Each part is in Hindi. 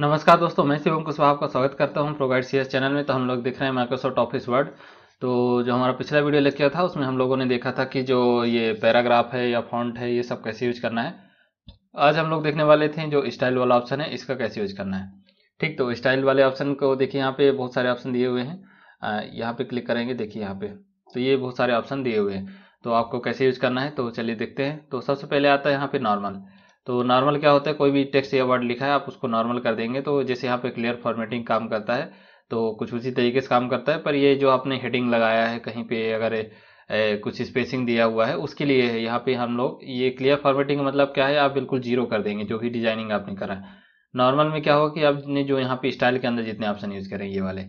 नमस्कार दोस्तों मैं शिवम कुशवाहा आपका स्वागत करता हूं प्रोगाइड सीएस चैनल में तो हम लोग देख रहे हैं माइक्रोसॉफ्ट ऑफिस वर्ड तो जो हमारा पिछला वीडियो लेक्चर था उसमें हम लोगों ने देखा था कि जो ये पैराग्राफ है या फॉन्ट है ये सब कैसे यूज करना है आज हम लोग देखने वाले थे जो स्टाइल वाला ऑप्शन है इसका कैसे यूज करना है ठीक तो स्टाइल वाले ऑप्शन को देखिए यहाँ पे बहुत सारे ऑप्शन दिए हुए हैं यहाँ पे क्लिक करेंगे देखिए यहाँ पे तो ये बहुत सारे ऑप्शन दिए हुए हैं तो आपको कैसे यूज करना है तो चलिए देखते हैं तो सबसे पहले आता है यहाँ पे नॉर्मल तो नॉर्मल क्या होता है कोई भी टेक्स्ट या वर्ड लिखा है आप उसको नॉर्मल कर देंगे तो जैसे यहाँ पे क्लियर फॉर्मेटिंग काम करता है तो कुछ उसी तरीके से काम करता है पर ये जो आपने हेडिंग लगाया है कहीं पे अगर ए, कुछ स्पेसिंग दिया हुआ है उसके लिए है यहाँ पे हम लोग ये क्लियर फॉर्मेटिंग मतलब क्या है आप बिल्कुल जीरो कर देंगे जो भी डिजाइनिंग आपने करा है नॉर्मल में क्या होगा कि आपने जो यहाँ पे स्टाइल के अंदर जितने ऑप्शन यूज़ करें ये वाले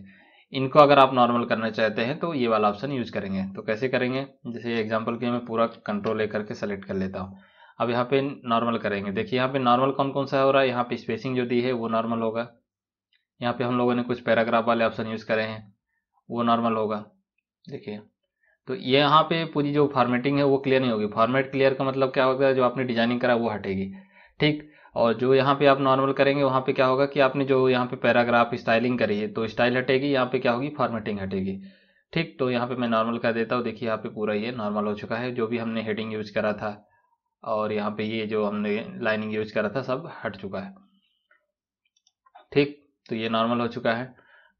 इनको अगर आप नॉर्मल करना चाहते हैं तो ये वाला ऑप्शन यूज करेंगे तो कैसे करेंगे जैसे एग्जाम्पल के मैं पूरा कंट्रोल ले करके सेलेक्ट कर लेता हूँ अब यहाँ पे नॉर्मल करेंगे देखिए यहाँ पे नॉर्मल कौन कौन सा हो रहा है यहाँ पे स्पेसिंग जो दी है वो नॉर्मल होगा यहाँ पे हम लोगों ने कुछ पैराग्राफ वाले ऑप्शन यूज़ करे हैं वो नॉर्मल होगा देखिए तो ये यहाँ पे पूरी जो फॉर्मेटिंग है वो क्लियर नहीं होगी फॉर्मेट क्लियर का मतलब क्या होगा जो आपने डिजाइनिंग करा वो हटेगी ठीक और जो यहाँ पे आप नॉर्मल करेंगे वहाँ पे क्या होगा कि आपने जो यहाँ पे पैराग्राफ स्टाइलिंग करी है तो स्टाइल हटेगी यहाँ पे क्या होगी फॉर्मेटिंग हटेगी ठीक तो यहाँ पे मैं नॉर्मल कर देता हूँ देखिए यहाँ पे पूरा ये नॉर्मल हो चुका है जो भी हमने हेडिंग यूज करा था और यहाँ पे ये जो हमने लाइनिंग यूज करा था सब हट चुका है ठीक तो ये नॉर्मल हो चुका है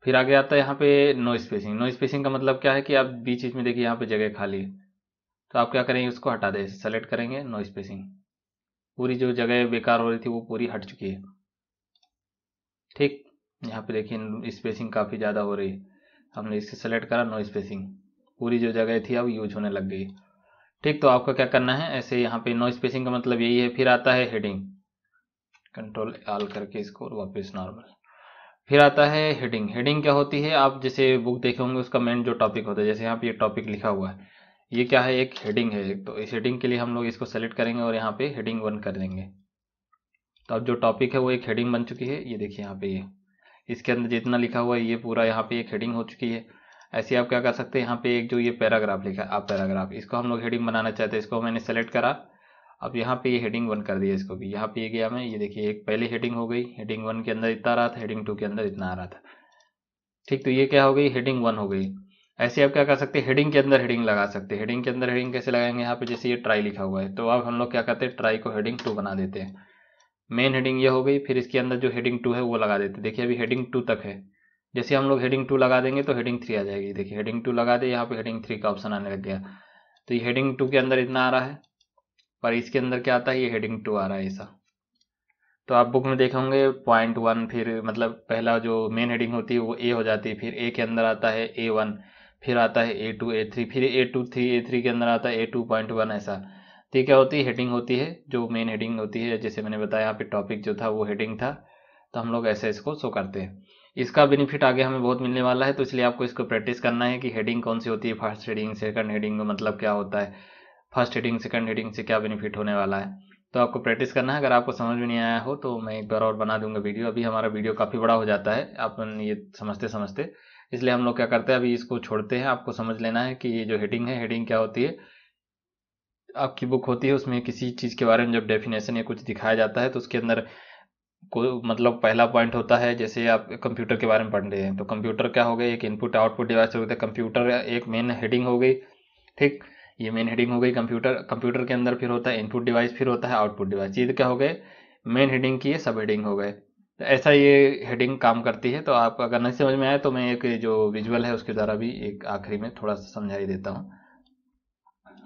फिर आगे आता है यहाँ पे नो स्पेसिंग नो स्पेसिंग का मतलब क्या है कि आप बीच बीच में देखिए यहाँ पे जगह खाली है तो आप क्या करेंगे उसको हटा दें सेलेक्ट करेंगे नो स्पेसिंग पूरी जो जगह बेकार हो रही थी वो पूरी हट चुकी है ठीक यहाँ पे देखिए स्पेसिंग काफ़ी ज़्यादा हो रही है हमने इससे सेलेक्ट करा नो स्पेसिंग पूरी जो जगह थी अब यूज होने लग गई ठीक तो आपको क्या करना है ऐसे यहाँ पे नो स्पेसिंग का मतलब यही है फिर आता है हेडिंग कंट्रोल आल करके इसको वापस नॉर्मल फिर आता है हेडिंग हेडिंग क्या होती है आप जैसे बुक देखे होंगे उसका मेन जो टॉपिक होता है जैसे यहाँ पे ये टॉपिक लिखा हुआ है ये क्या है एक हेडिंग है तो इस हेडिंग के लिए हम लोग इसको सेलेक्ट करेंगे और यहाँ पे हेडिंग वन कर देंगे तो अब जो टॉपिक है वो एक हेडिंग बन चुकी है ये देखिए यहाँ पे ये इसके अंदर जितना लिखा हुआ है ये पूरा यहाँ पे एक हेडिंग हो चुकी है ऐसे आप क्या कर सकते हैं यहाँ पे एक जो ये पैराग्राफ लिखा है आप पैराग्राफ इसको हम लोग हेडिंग बनाना चाहते हैं इसको मैंने सेलेक्ट करा अब यहाँ पे ये हेडिंग वन कर दिया इसको भी यहाँ पे ये गया मैं ये देखिए एक पहले हेडिंग हो गई हेडिंग वन के अंदर इतना रहा था हेडिंग टू के अंदर इतना आ रहा था ठीक तो ये क्या हो गई हेडिंग वन हो गई ऐसे आप क्या कर सकते हैं हेडिंग के अंदर हेडिंग लगा सकते हैं हेडिंग के अंदर हेडिंग कैसे लगाएंगे यहाँ पे जैसे ये ट्राई लिखा हुआ है तो अब हम लोग क्या करते हैं ट्राई को हेडिंग टू बना देते हैं मेन हेडिंग ये हो गई फिर इसके अंदर जो हेडिंग टू है वो लगा देते देखिए अभी हेडिंग टू तक है जैसे हम लोग हेडिंग टू लगा देंगे तो हेडिंग थ्री आ जाएगी देखिए हेडिंग टू लगा दे यहाँ पे हेडिंग थ्री का ऑप्शन आने लग गया तो ये हेडिंग टू के अंदर इतना आ रहा है पर इसके अंदर क्या आता है ये हेडिंग टू आ रहा है ऐसा तो आप बुक में देखेंगे पॉइंट वन फिर मतलब पहला जो मेन हेडिंग होती है वो ए हो जाती है फिर ए के अंदर आता है ए वन फिर आता है ए टू ए थ्री फिर A two three A three के अंदर आता है ए टू पॉइंट वन ऐसा तो ये क्या होती है हेडिंग होती है जो मेन हेडिंग होती है जैसे मैंने बताया यहाँ पे टॉपिक जो था वो हेडिंग था तो हम लोग ऐसे इसको शो करते हैं इसका बेनिफिट आगे हमें बहुत मिलने वाला है तो इसलिए आपको इसको प्रैक्टिस करना है कि हेडिंग कौन सी होती है फर्स्ट हेडिंग सेकंड हेडिंग मतलब क्या होता है फर्स्ट हेडिंग सेकंड हेडिंग से क्या बेनिफिट होने वाला है तो आपको प्रैक्टिस करना है अगर आपको समझ में नहीं आया हो तो मैं एक बार और बना दूंगा वीडियो अभी हमारा वीडियो काफ़ी बड़ा हो जाता है अपन ये समझते समझते इसलिए हम लोग क्या करते हैं अभी इसको छोड़ते हैं आपको समझ लेना है कि ये जो हेडिंग है हेडिंग क्या होती है आपकी बुक होती है उसमें किसी चीज़ के बारे में जब डेफिनेशन या कुछ दिखाया जाता है तो उसके अंदर को मतलब पहला पॉइंट होता है जैसे आप कंप्यूटर के बारे में पढ़ रहे हैं तो कंप्यूटर क्या हो गया एक इनपुट आउटपुट डिवाइस हो है कंप्यूटर एक मेन हेडिंग हो गई ठीक ये मेन हेडिंग हो गई कंप्यूटर कंप्यूटर के अंदर फिर होता है इनपुट डिवाइस फिर होता है आउटपुट डिवाइस ये क्या हो गए मेन हेडिंग की सब हेडिंग हो गए तो ऐसा ये हेडिंग काम करती है तो आप अगर नहीं समझ में आए तो मैं एक जो विजुअल है उसके द्वारा भी एक आखिरी में थोड़ा सा समझा ही देता हूँ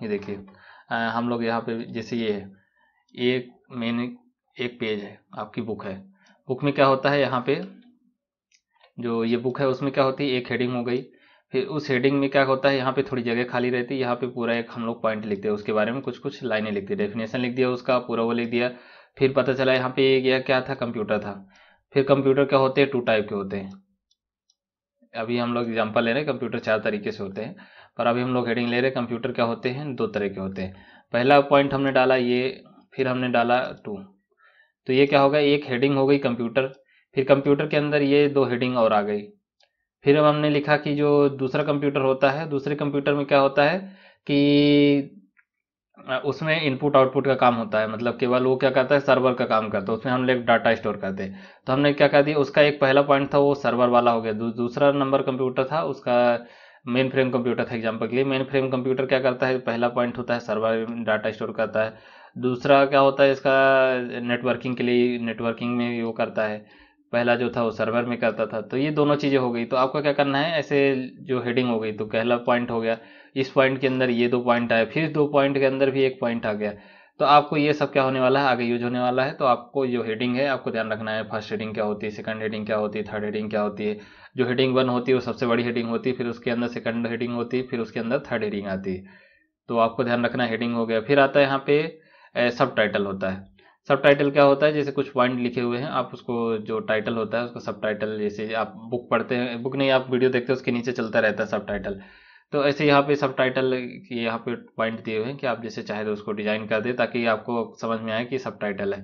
ये देखिए हम लोग यहाँ पे जैसे ये है ये मेन एक पेज है आपकी बुक है बुक में क्या होता है यहाँ पे जो ये बुक है उसमें क्या होती है एक हेडिंग हो गई फिर उस हेडिंग में क्या होता है यहाँ पे थोड़ी जगह खाली रहती है यहाँ पे पूरा एक हम लोग पॉइंट लिखते हैं उसके बारे में कुछ कुछ लाइनें लिखते हैं डेफिनेशन लिख दिया उसका पूरा वो लिख दिया फिर पता चला यहाँ पे यह क्या था कंप्यूटर था फिर कंप्यूटर क्या होते हैं टू टाइप के होते हैं अभी हम लोग एग्जाम्पल ले रहे हैं कंप्यूटर चार तरीके से होते हैं पर अभी हम लोग हेडिंग ले रहे हैं कंप्यूटर क्या होते हैं दो तरह के होते हैं पहला पॉइंट हमने डाला ये फिर हमने डाला टू तो ये क्या होगा एक हेडिंग हो गई कंप्यूटर फिर कंप्यूटर के अंदर ये दो हेडिंग और आ गई फिर अब हमने लिखा कि जो दूसरा कंप्यूटर होता है दूसरे कंप्यूटर में क्या होता है कि उसमें इनपुट आउटपुट का काम होता है मतलब केवल वो क्या करता है सर्वर का काम करता है उसमें हम लोग डाटा स्टोर करते हैं तो हमने क्या कर दिया उसका एक पहला पॉइंट था वो सर्वर वाला हो गया दू, दूसरा नंबर कंप्यूटर था उसका मेन फ्रेम कंप्यूटर था एग्जाम्पल के लिए मेन फ्रेम कंप्यूटर क्या करता है पहला पॉइंट होता है सर्वर डाटा स्टोर करता है दूसरा क्या होता है इसका नेटवर्किंग के लिए नेटवर्किंग में वो करता है पहला जो था वो सर्वर में करता था तो ये दोनों चीज़ें हो गई तो आपको क्या करना है ऐसे जो हेडिंग हो गई तो पहला पॉइंट हो गया इस पॉइंट के अंदर ये दो पॉइंट आए फिर दो पॉइंट के अंदर भी एक पॉइंट आ गया तो आपको ये सब क्या होने वाला है आगे यूज होने वाला है तो आपको जो हेडिंग है आपको ध्यान रखना है फर्स्ट हेडिंग क्या होती है सेकंड हेडिंग क्या होती है थर्ड हेडिंग क्या होती है जो हेडिंग वन होती है वो सबसे बड़ी हेडिंग होती है फिर उसके अंदर सेकंड हेडिंग होती है फिर उसके अंदर थर्ड हेडिंग आती है तो आपको ध्यान रखना हेडिंग हो गया फिर आता है यहाँ पे सब टाइटल होता है सब टाइटल क्या होता है जैसे कुछ पॉइंट लिखे हुए हैं आप उसको जो टाइटल होता है उसको सब टाइटल जैसे आप बुक पढ़ते हैं बुक नहीं आप वीडियो देखते हैं उसके नीचे चलता रहता है सब टाइटल तो ऐसे यहाँ पे सब टाइटल यहाँ पे पॉइंट दिए हुए हैं कि आप जैसे चाहे तो उसको डिजाइन कर दे ताकि आपको समझ में आए कि सब टाइटल है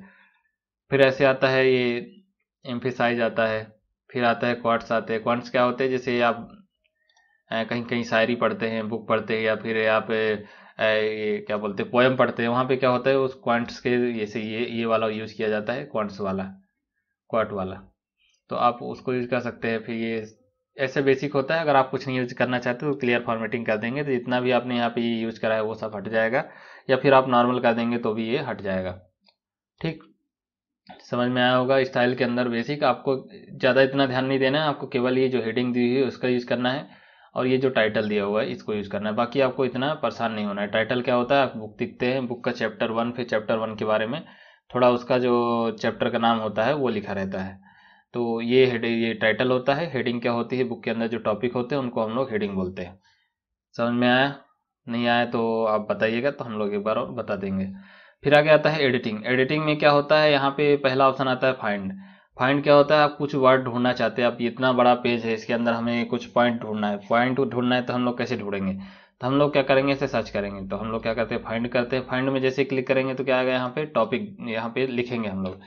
फिर ऐसे आता है ये एम्फिसाइज आता है फिर आता है क्वार्ट्स आते हैं क्वार्ट्स क्या होते हैं जैसे आप कहीं कहीं शायरी पढ़ते हैं बुक पढ़ते हैं या फिर आप ये क्या बोलते हैं पोएम पढ़ते हैं वहाँ पे क्या होता है उस क्वांट्स के जैसे ये ये वाला यूज़ किया जाता है क्वांट्स वाला क्वाट वाला तो आप उसको यूज कर सकते हैं फिर ये ऐसे बेसिक होता है अगर आप कुछ नहीं यूज करना चाहते तो क्लियर फॉर्मेटिंग कर देंगे तो जितना भी आपने यहाँ पे ये यूज करा है वो सब हट जाएगा या फिर आप नॉर्मल कर देंगे तो भी ये हट जाएगा ठीक समझ में आया होगा स्टाइल के अंदर बेसिक आपको ज़्यादा इतना ध्यान नहीं देना है आपको केवल ये जो हेडिंग दी हुई है उसका यूज़ करना है और ये जो टाइटल दिया हुआ है इसको यूज़ करना है बाकी आपको इतना परेशान नहीं होना है टाइटल क्या होता है आप बुक दिखते हैं बुक का चैप्टर वन फिर चैप्टर वन के बारे में थोड़ा उसका जो चैप्टर का नाम होता है वो लिखा रहता है तो ये हेड ये टाइटल होता है हेडिंग क्या होती है बुक के अंदर जो टॉपिक होते हैं उनको हम लोग हेडिंग बोलते हैं समझ में आया नहीं आया तो आप बताइएगा तो हम लोग एक बार और बता देंगे फिर आगे आता है एडिटिंग एडिटिंग में क्या होता है यहाँ पे पहला ऑप्शन आता है फाइंड फाइंड क्या होता है आप कुछ वर्ड ढूंढना चाहते हैं आप इतना बड़ा पेज है इसके अंदर हमें कुछ पॉइंट ढूंढना है पॉइंट ढूंढना है तो हम लोग कैसे ढूंढेंगे तो हम लोग क्या करेंगे इसे सर्च करेंगे तो हम लोग क्या करते हैं फाइंड करते हैं फाइंड में जैसे क्लिक करेंगे तो क्या आ गया यहाँ पे टॉपिक यहाँ पे लिखेंगे हम लोग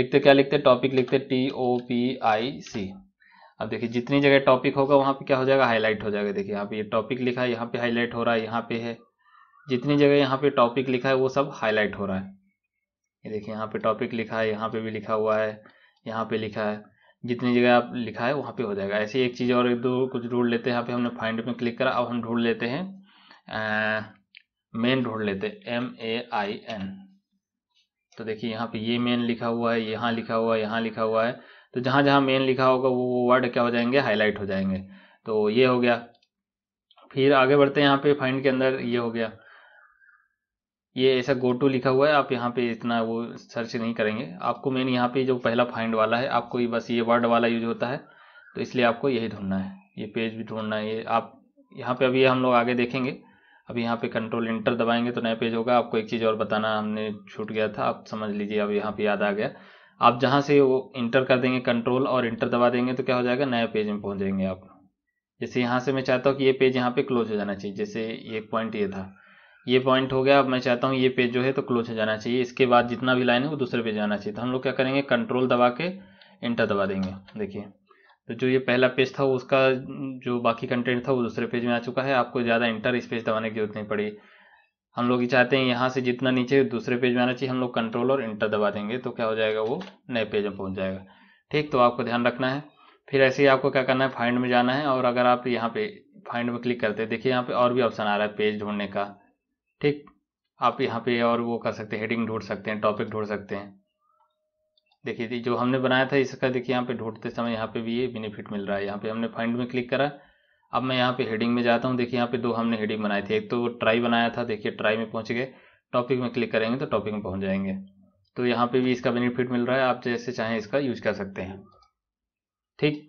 लिखते क्या लिखते टॉपिक लिखते टी ओ पी आई सी अब देखिए जितनी जगह टॉपिक होगा वहाँ पे क्या हो जाएगा हाईलाइट हो जाएगा देखिए यहाँ पे ये टॉपिक लिखा है यहाँ पे हाईलाइट हो रहा है यहाँ पे है जितनी जगह यहाँ पे टॉपिक लिखा है वो सब हाईलाइट हो रहा है ये देखिए यहाँ पे टॉपिक लिखा है यहाँ पे भी लिखा हुआ है यहाँ पे लिखा है जितनी जगह आप लिखा है वहाँ पे हो जाएगा ऐसे एक चीज़ और एक दो कुछ ढूंढ लेते हैं यहाँ पे हमने फाइंड में क्लिक करा अब हम ढूंढ लेते हैं मेन ढूंढ लेते हैं एम ए आई एन तो देखिए यहाँ पे ये मेन लिखा हुआ है यहाँ लिखा हुआ है यहाँ लिखा हुआ है तो जहाँ जहाँ मेन लिखा होगा वो वो वर्ड क्या हो जाएंगे हाईलाइट हो जाएंगे तो ये हो गया फिर आगे बढ़ते हैं यहाँ पे फाइंड के अंदर ये हो गया ये ऐसा गो टू लिखा हुआ है आप यहाँ पे इतना वो सर्च नहीं करेंगे आपको मेन यहाँ पे जो पहला फाइंड वाला है आपको ये बस ये वर्ड वाला यूज होता है तो इसलिए आपको यही ढूंढना है ये पेज भी ढूंढना है ये आप यहाँ पे अभी हम लोग आगे देखेंगे अभी यहाँ पे कंट्रोल इंटर दबाएंगे तो नया पेज होगा आपको एक चीज़ और बताना हमने छूट गया था आप समझ लीजिए अब यहाँ पर याद आ गया आप जहाँ से वो इंटर कर देंगे कंट्रोल और इंटर दबा देंगे तो क्या हो जाएगा नया पेज में पहुँच जाएंगे आप जैसे यहाँ से मैं चाहता हूँ कि ये पेज यहाँ पे क्लोज हो जाना चाहिए जैसे एक पॉइंट ये था ये पॉइंट हो गया अब मैं चाहता हूँ ये पेज जो है तो क्लोज हो जाना चाहिए इसके बाद जितना भी लाइन है वो दूसरे पेज जाना चाहिए तो हम लोग क्या करेंगे कंट्रोल दबा के इंटर दबा देंगे देखिए तो जो ये पहला पेज था उसका जो बाकी कंटेंट था वो दूसरे पेज में आ चुका है आपको ज़्यादा इंटर इस पेज दबाने की जरूरत नहीं पड़ी हम लोग ये चाहते हैं यहाँ से जितना नीचे दूसरे पेज में आना चाहिए हम लोग कंट्रोल और इंटर दबा देंगे तो क्या हो जाएगा वो नए पेज में पहुँच जाएगा ठीक तो आपको ध्यान रखना है फिर ऐसे ही आपको क्या करना है फाइंड में जाना है और अगर आप यहाँ पे फाइंड में क्लिक करते हैं देखिए यहाँ पे और भी ऑप्शन आ रहा है पेज ढूंढने का ठीक आप यहाँ पे और वो कर सकते हैं हेडिंग ढूंढ सकते हैं टॉपिक ढूंढ सकते हैं देखिए जी जो हमने बनाया था इसका देखिए यहाँ पे ढूंढते समय यहाँ पे भी ये बेनिफिट मिल रहा है यहाँ पे हमने फाइंड में क्लिक करा अब मैं यहाँ पे हेडिंग में जाता हूँ देखिए यहाँ पे दो हमने हेडिंग बनाई थी एक तो ट्राई बनाया था देखिए ट्राई में पहुँच गए टॉपिक में क्लिक करेंगे तो टॉपिक में पहुँच जाएंगे तो यहाँ पर भी इसका बेनिफिट मिल रहा है आप जैसे चाहें इसका यूज कर सकते हैं ठीक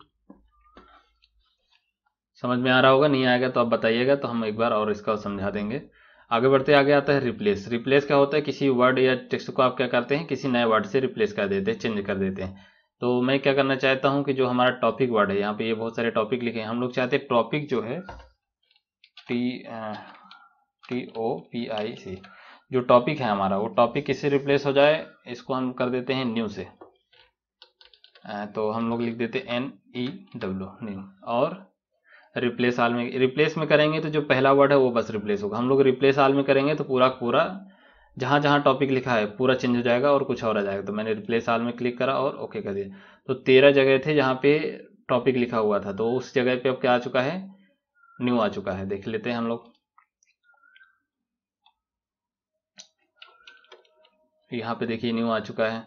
समझ में आ रहा होगा नहीं आएगा तो आप बताइएगा तो हम एक बार और इसका समझा देंगे आगे बढ़ते आगे आता है रिप्लेस रिप्लेस क्या होता है किसी वर्ड या टेक्स्ट को आप क्या करते हैं किसी नए वर्ड से रिप्लेस कर देते हैं चेंज कर देते हैं तो मैं क्या करना चाहता हूँ कि जो हमारा टॉपिक वर्ड है यहाँ पे ये बहुत सारे टॉपिक लिखे हैं हम लोग चाहते हैं टॉपिक जो है T T O P I C जो टॉपिक है हमारा वो टॉपिक किससे रिप्लेस हो जाए इसको हम कर देते हैं न्यू से तो हम लोग लिख देते हैं एन ई डब्ल्यू न्यू और रिप्लेस आल में रिप्लेस में करेंगे तो जो पहला वर्ड है वो बस रिप्लेस होगा हम लोग रिप्लेस आल में करेंगे तो पूरा पूरा जहाँ जहाँ टॉपिक लिखा है पूरा चेंज हो जाएगा और कुछ और आ जाएगा तो मैंने रिप्लेस आल में क्लिक करा और ओके कर दिया तो तेरह जगह थे जहाँ पे टॉपिक लिखा हुआ था तो उस जगह पे अब क्या आ चुका है न्यू आ चुका है देख लेते हैं हम लोग यहाँ पे देखिए न्यू आ चुका है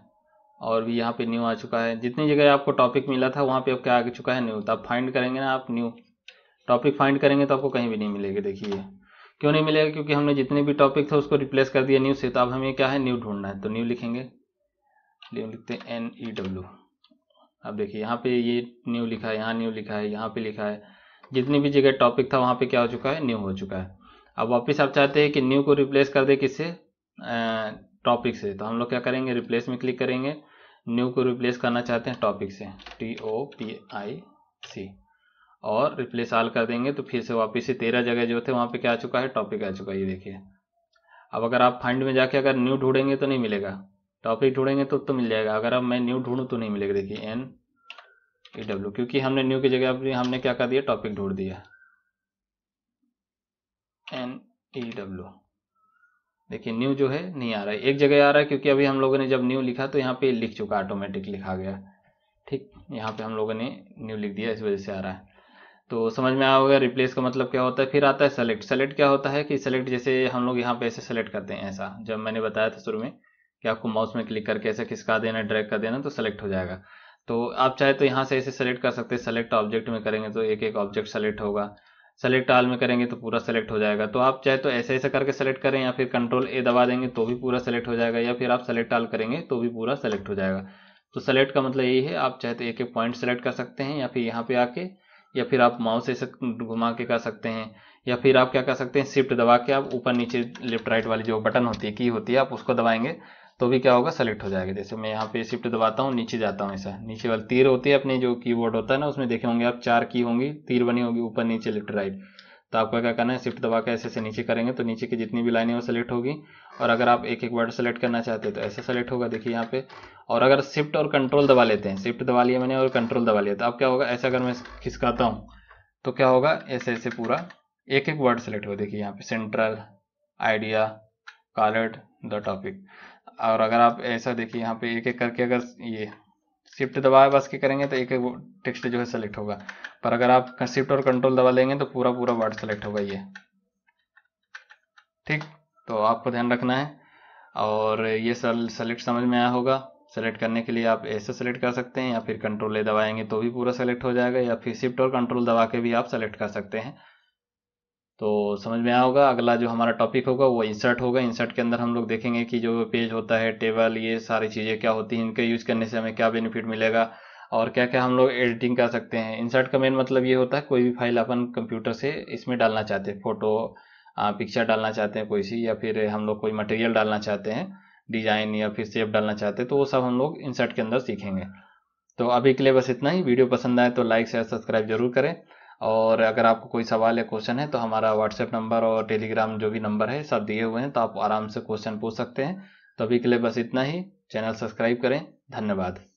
और भी यहाँ पे न्यू आ चुका है जितनी जगह आपको टॉपिक मिला था वहाँ पे अब क्या आ चुका है न्यू तो आप फाइंड करेंगे ना आप न्यू टॉपिक फाइंड करेंगे तो आपको कहीं भी नहीं मिलेगी देखिए क्यों नहीं मिलेगा क्योंकि हमने जितने भी टॉपिक थे उसको रिप्लेस कर दिया न्यू से तो अब हमें क्या है न्यू ढूंढना है तो न्यू लिखेंगे न्यू लिखते हैं एन ई डब्ल्यू अब देखिए यहाँ पे ये न्यू लिखा है यहाँ न्यू लिखा है यहाँ पे लिखा है जितनी भी जगह टॉपिक था वहाँ पे क्या हो चुका है न्यू हो चुका है अब वापस आप चाहते हैं कि न्यू को रिप्लेस कर दे किससे टॉपिक से तो हम लोग क्या करेंगे रिप्लेस में क्लिक करेंगे न्यू को रिप्लेस करना चाहते हैं टॉपिक से टी ओ पी आई सी और रिप्लेस आल कर देंगे तो फिर से वापस से तेरह जगह जो थे वहाँ पे क्या आ चुका है टॉपिक आ चुका है ये देखिए अब अगर आप फाइंड में जाके अगर न्यू ढूंढेंगे तो नहीं मिलेगा टॉपिक ढूंढेंगे तो तो मिल जाएगा अगर अब मैं न्यू ढूंढूँ तो नहीं मिलेगा देखिए एन ई डब्ल्यू क्योंकि हमने न्यू की जगह अपनी हमने क्या कर दिया टॉपिक ढूंढ दिया एन ई डब्ल्यू देखिए न्यू जो है नहीं आ रहा है एक जगह आ रहा है क्योंकि अभी हम लोगों ने जब न्यू लिखा तो यहाँ पे लिख चुका ऑटोमेटिक लिखा गया ठीक यहाँ पे हम लोगों ने न्यू लिख दिया इस वजह से आ रहा है तो समझ में आया होगा रिप्लेस का मतलब क्या होता है फिर आता है सेलेक्ट सेलेक्ट क्या होता है कि सेलेक्ट जैसे हम लोग यहाँ पे ऐसे सेलेक्ट करते हैं ऐसा जब मैंने बताया था शुरू में कि आपको माउस में क्लिक करके ऐसा खिसका देना ड्रैग कर देना तो सेलेक्ट हो जाएगा तो आप चाहे तो यहाँ से ऐसे सेलेक्ट कर सकते हैं सेलेक्ट ऑब्जेक्ट में करेंगे तो एक एक ऑब्जेक्ट सेलेक्ट होगा सेलेक्ट आल में करेंगे तो पूरा सेलेक्ट हो जाएगा तो आप चाहे तो ऐसे ऐसे करके सेलेक्ट करें या फिर कंट्रोल ए दबा देंगे तो भी पूरा सेलेक्ट हो जाएगा या फिर आप सेलेक्ट आल करेंगे तो भी पूरा सेलेक्ट हो जाएगा तो सेलेक्ट का मतलब यही है आप चाहे तो एक एक पॉइंट सेलेक्ट कर सकते हैं या फिर यहाँ पे आके या फिर आप माउस ऐसे घुमा के कर सकते हैं या फिर आप क्या कर सकते हैं शिफ्ट दबा के आप ऊपर नीचे लेफ्ट राइट वाली जो बटन होती है की होती है आप उसको दबाएंगे तो भी क्या होगा सेलेक्ट हो जाएगा जैसे मैं यहाँ पे शिफ्ट दबाता हूँ नीचे जाता हूँ ऐसा नीचे वाली तीर होती है अपने जो कीबोर्ड होता है ना उसमें देखे होंगे आप चार की होंगी तीर बनी होगी ऊपर नीचे लेफ्ट राइट तो आपको क्या करना है शिफ्ट दबा के ऐसे से नीचे करेंगे तो नीचे की जितनी भी लाइनें वो सेलेक्ट होगी और अगर आप एक एक वर्ड सेलेक्ट करना चाहते हैं तो ऐसे सेलेक्ट होगा देखिए यहाँ पे और अगर शिफ्ट और कंट्रोल दबा लेते हैं शिफ्ट दबा लिया मैंने और कंट्रोल दबा लिया तो अब क्या होगा ऐसे अगर मैं खिसकाता हूँ तो क्या होगा ऐसे ऐसे पूरा एक एक वर्ड सेलेक्ट होगा देखिए यहाँ पे central idea called the topic और अगर आप ऐसा देखिए यहाँ पे एक एक करके अगर ये शिफ्ट दबाए बस के करेंगे तो एक एक टेक्स्ट जो है सेलेक्ट होगा पर अगर आप शिफ्ट और कंट्रोल दबा लेंगे तो पूरा पूरा वर्ड सेलेक्ट होगा ये ठीक तो आपको ध्यान रखना है और ये सेलेक्ट समझ में आया होगा सेलेक्ट करने के लिए आप ऐसे सेलेक्ट कर सकते हैं या फिर कंट्रोल ए दबाएंगे तो भी पूरा सेलेक्ट हो जाएगा या फिर शिफ्ट और कंट्रोल दबा के भी आप सेलेक्ट कर सकते हैं तो समझ में आया होगा अगला जो हमारा टॉपिक होगा वो इंसर्ट होगा इंसर्ट के अंदर हम लोग देखेंगे कि जो पेज होता है टेबल ये सारी चीज़ें क्या होती हैं इनके यूज़ करने से हमें क्या बेनिफिट मिलेगा और क्या क्या हम लोग एडिटिंग कर सकते हैं इंसर्ट का मेन मतलब ये होता है कोई भी फाइल अपन कंप्यूटर से इसमें डालना चाहते हैं फ़ोटो पिक्चर डालना चाहते हैं कोई सी या फिर हम लोग कोई मटेरियल डालना चाहते हैं डिज़ाइन या फिर सेप डालना चाहते हैं तो वो सब हम लोग इंसर्ट के अंदर सीखेंगे तो अभी के लिए बस इतना ही वीडियो पसंद आए तो लाइक शेयर सब्सक्राइब जरूर करें और अगर आपको कोई सवाल या क्वेश्चन है तो हमारा व्हाट्सएप नंबर और टेलीग्राम जो भी नंबर है सब दिए हुए हैं तो आप आराम से क्वेश्चन पूछ सकते हैं तो अभी के लिए बस इतना ही चैनल सब्सक्राइब करें धन्यवाद